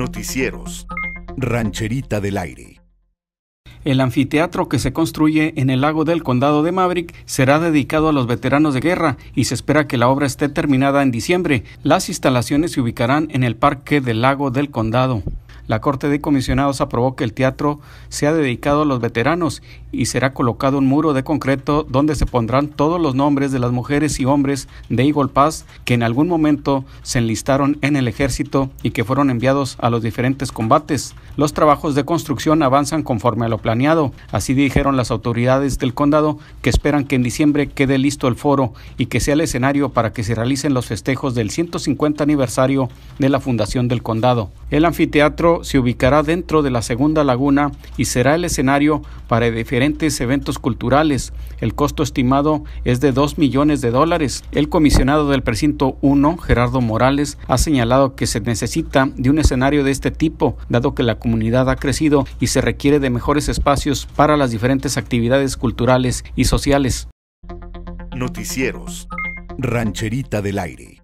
Noticieros. Rancherita del Aire. El anfiteatro que se construye en el lago del condado de Maverick será dedicado a los veteranos de guerra y se espera que la obra esté terminada en diciembre. Las instalaciones se ubicarán en el Parque del Lago del Condado. La Corte de Comisionados aprobó que el teatro sea dedicado a los veteranos y será colocado un muro de concreto donde se pondrán todos los nombres de las mujeres y hombres de Eagle Pass que en algún momento se enlistaron en el ejército y que fueron enviados a los diferentes combates. Los trabajos de construcción avanzan conforme a lo planeado. Así dijeron las autoridades del condado que esperan que en diciembre quede listo el foro y que sea el escenario para que se realicen los festejos del 150 aniversario de la fundación del condado. El anfiteatro se ubicará dentro de la segunda laguna y será el escenario para diferentes eventos culturales. El costo estimado es de 2 millones de dólares. El comisionado del precinto 1, Gerardo Morales, ha señalado que se necesita de un escenario de este tipo, dado que la comunidad ha crecido y se requiere de mejores espacios para las diferentes actividades culturales y sociales. Noticieros. Rancherita del Aire.